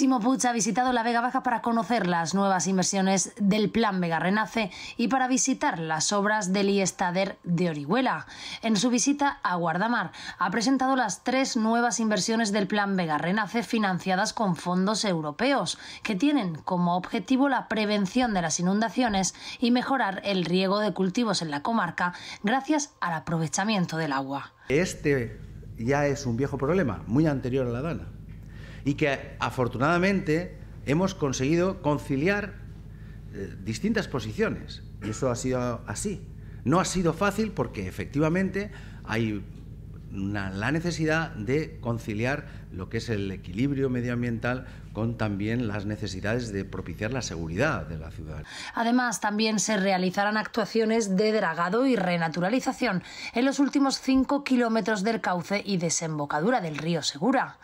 Chimo Puig ha visitado la Vega Baja para conocer las nuevas inversiones del Plan Vega Renace y para visitar las obras del Iestader de Orihuela. En su visita a Guardamar ha presentado las tres nuevas inversiones del Plan Vega Renace financiadas con fondos europeos, que tienen como objetivo la prevención de las inundaciones y mejorar el riego de cultivos en la comarca gracias al aprovechamiento del agua. Este ya es un viejo problema, muy anterior a la Dana y que afortunadamente hemos conseguido conciliar eh, distintas posiciones. Y eso ha sido así. No ha sido fácil porque efectivamente hay la necesidad de conciliar lo que es el equilibrio medioambiental con también las necesidades de propiciar la seguridad de la ciudad. Además, también se realizarán actuaciones de dragado y renaturalización en los últimos cinco kilómetros del cauce y desembocadura del río Segura.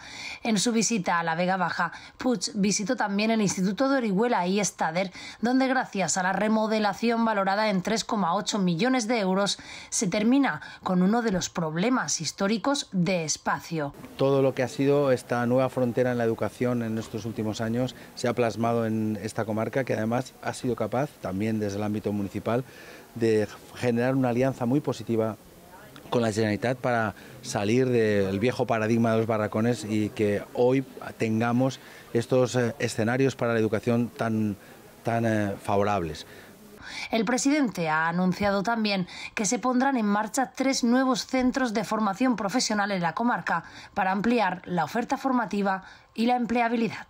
En su visita a la Vega Baja, Puig visitó también el Instituto de Orihuela y Estader, donde gracias a la remodelación valorada en 3,8 millones de euros, se termina con uno de los problemas históricos de espacio. Todo lo que ha sido esta nueva frontera en la educación en estos últimos años se ha plasmado en esta comarca, que además ha sido capaz, también desde el ámbito municipal, de generar una alianza muy positiva con la Generalitat para salir del viejo paradigma de los barracones y que hoy tengamos estos eh, escenarios para la educación tan eh, favorables. El presidente ha anunciado también que se pondrán en marcha tres nuevos centros de formación profesional en la comarca para ampliar la oferta formativa y la empleabilidad.